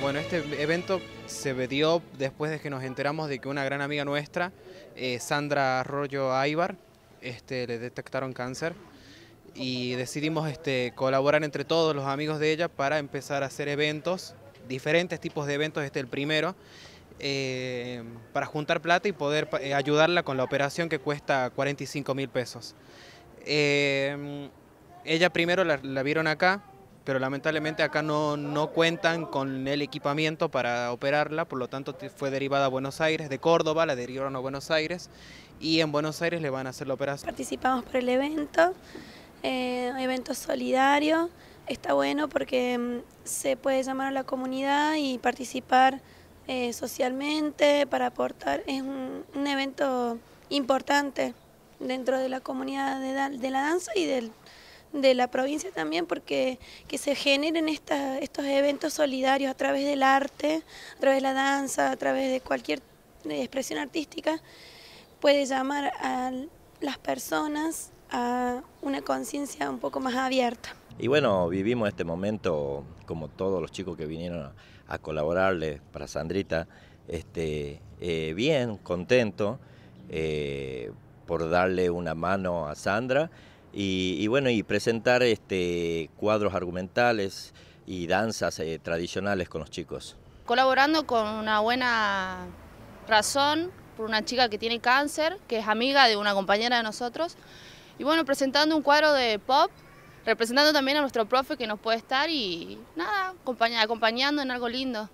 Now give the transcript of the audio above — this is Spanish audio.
Bueno, este evento se dio después de que nos enteramos de que una gran amiga nuestra, eh, Sandra Arroyo Aibar, este, le detectaron cáncer y decidimos este, colaborar entre todos los amigos de ella para empezar a hacer eventos, diferentes tipos de eventos, este el primero, eh, para juntar plata y poder eh, ayudarla con la operación que cuesta 45 mil pesos. ella primero la, vieron acá, pero lamentablemente acá no, no cuentan con el equipamiento para operarla, por lo tanto fue derivada a Buenos Aires, de Córdoba la derivaron a Buenos Aires y en Buenos Aires le van a hacer la operación. Participamos por el evento, eh, evento solidario, está bueno porque mm, se puede llamar a la comunidad y participar eh, socialmente para aportar, es un, evento importante dentro de la comunidad de la danza y del de la provincia también porque que se generen estos eventos solidarios a través del arte, a través de la danza, a través de cualquier eh, expresión artística, puede llamar a las personas a una conciencia un poco más abierta. Y bueno, vivimos este momento como todos los chicos que vinieron a, colaborarle para Sandrita, este, eh, bien, contento eh, por darle una mano a Sandra y, bueno, y presentar este, cuadros argumentales y danzas eh, tradicionales con los chicos. Colaborando con una buena razón por una chica que tiene cáncer, que es amiga de una compañera de nosotros, y bueno, presentando un cuadro de pop, representando también a nuestro profe que nos puede estar y nada, acompañando en algo lindo.